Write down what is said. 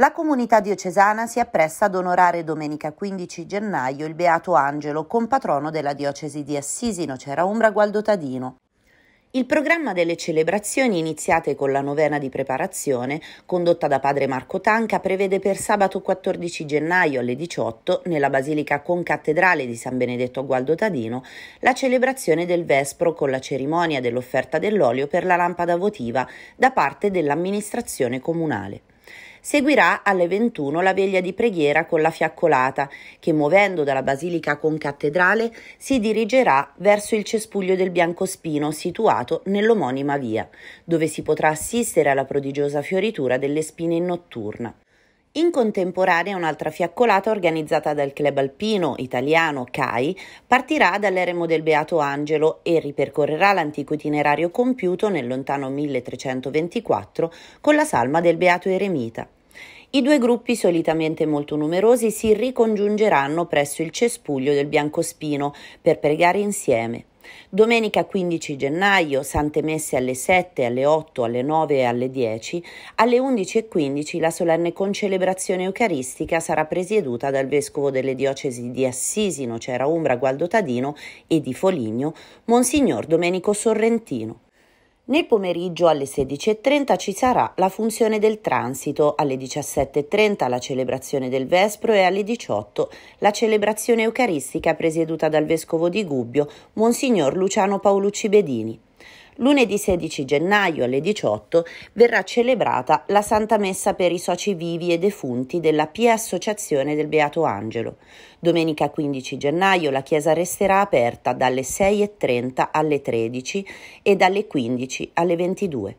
La comunità diocesana si appresta ad onorare domenica 15 gennaio il Beato Angelo, compatrono della diocesi di Assisi, Nocera Umbra, Gualdo Tadino. Il programma delle celebrazioni iniziate con la novena di preparazione, condotta da padre Marco Tanca, prevede per sabato 14 gennaio alle 18, nella Basilica Concattedrale di San Benedetto a Gualdo Tadino, la celebrazione del Vespro con la cerimonia dell'offerta dell'olio per la lampada votiva da parte dell'amministrazione comunale. Seguirà alle 21 la veglia di preghiera con la fiaccolata, che muovendo dalla basilica concattedrale si dirigerà verso il cespuglio del Biancospino situato nell'omonima via, dove si potrà assistere alla prodigiosa fioritura delle spine in notturna. In contemporanea un'altra fiaccolata organizzata dal club alpino italiano CAI partirà dall'eremo del Beato Angelo e ripercorrerà l'antico itinerario compiuto nel lontano 1324 con la salma del Beato Eremita. I due gruppi, solitamente molto numerosi, si ricongiungeranno presso il cespuglio del Biancospino per pregare insieme. Domenica 15 gennaio, sante messe alle 7, alle 8, alle 9 e alle 10. Alle 11.15 la solenne concelebrazione eucaristica sarà presieduta dal vescovo delle diocesi di Assisi, Nocera Umbra, Gualdo Tadino e di Foligno, Monsignor Domenico Sorrentino. Nel pomeriggio alle 16.30 ci sarà la funzione del transito, alle 17.30 la celebrazione del Vespro e alle 18 la celebrazione eucaristica presieduta dal Vescovo di Gubbio, Monsignor Luciano Paolucci Bedini. Lunedì 16 gennaio alle 18 verrà celebrata la Santa Messa per i soci vivi e defunti della Pia Associazione del Beato Angelo. Domenica 15 gennaio la chiesa resterà aperta dalle 6.30 alle 13 e dalle 15 alle 22.